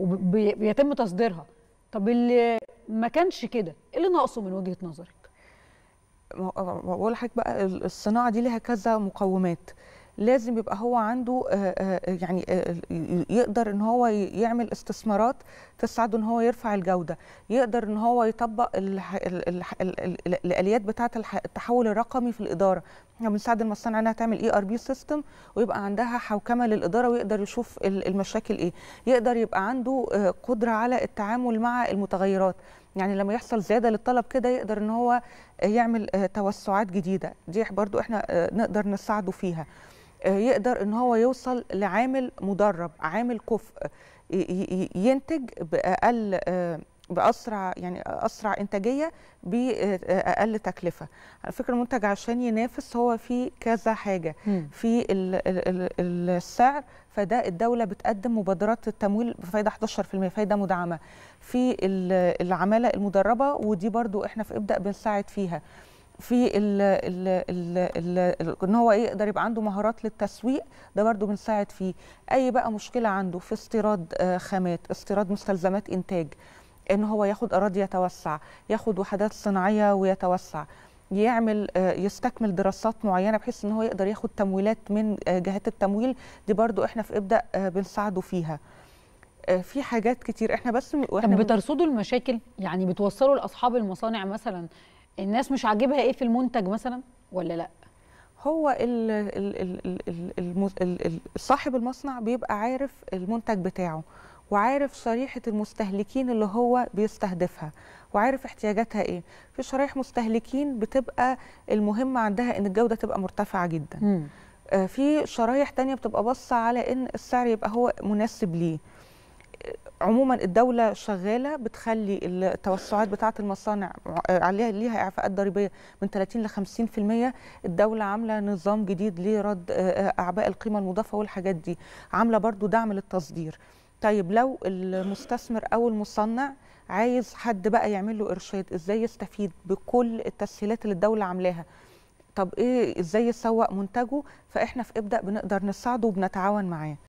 وبيتم تصديرها طب اللي ما كانش كده ايه اللي ناقصه من وجهه نظرك بقول لحضرتك بقى الصناعه دي لها كذا مقومات لازم يبقى هو عنده آه، آه، يعني آه، يقدر ان هو يعمل استثمارات تساعده ان هو يرفع الجوده يقدر ان هو يطبق الاليات بتاعه التحول الرقمي في الاداره بنساعد المصانع انها تعمل اي ار بي سيستم ويبقى عندها حوكمه للاداره ويقدر يشوف المشاكل ايه يقدر يبقى عنده آه، قدره على التعامل مع المتغيرات يعني لما يحصل زياده للطلب كده يقدر ان هو يعمل آه، توسعات جديده دي برضو احنا آه، نقدر نساعده فيها يقدر ان هو يوصل لعامل مدرب عامل كفء ينتج باقل باسرع يعني اسرع انتاجيه باقل آه، تكلفه على فكره المنتج عشان ينافس هو في كذا حاجه في السعر فده الدوله بتقدم مبادرات التمويل بفايده 11% فايده مدعمه في العماله المدربه ودي برضو احنا في ابدا بنساعد فيها في ال ال ال ان هو إيه، يقدر يبقى عنده مهارات للتسويق ده برضو بنساعد فيه اي بقى مشكله عنده في استيراد آه، خامات استيراد مستلزمات انتاج ان هو ياخد اراضي يتوسع ياخد وحدات صناعيه ويتوسع يعمل آه، يستكمل دراسات معينه بحيث ان هو يقدر ياخد تمويلات من آه، جهات التمويل دي برضو احنا في ابدا آه، بنساعده فيها في حاجات كتير احنا بس واحنا طب بترصدوا المشاكل يعني بتوصلوا لاصحاب المصانع مثلا الناس مش عاجبها ايه في المنتج مثلا ولا لا هو الـ الـ ال ال ال ال صاحب المصنع بيبقى عارف المنتج بتاعه وعارف شريحه المستهلكين اللي هو بيستهدفها وعارف احتياجاتها ايه في شرايح مستهلكين بتبقى المهم عندها ان الجوده تبقى مرتفعه جدا م. آه، في شرايح تانية بتبقى باصه على ان السعر يبقى هو مناسب ليه آه، عموما الدوله شغاله بتخلي التوسعات بتاعه المصانع آه، عليها ليها اعفاءات ضريبيه من 30 ل 50% الدوله عامله نظام جديد لرد اعباء القيمه المضافه والحاجات دي عامله برضو دعم للتصدير طيب لو المستثمر او المصنع عايز حد بقى يعمل له ارشاد ازاي يستفيد بكل التسهيلات اللي الدوله عاملاها طب ايه ازاي يسوق منتجه فاحنا في ابدا بنقدر نساعده وبنتعاون معاه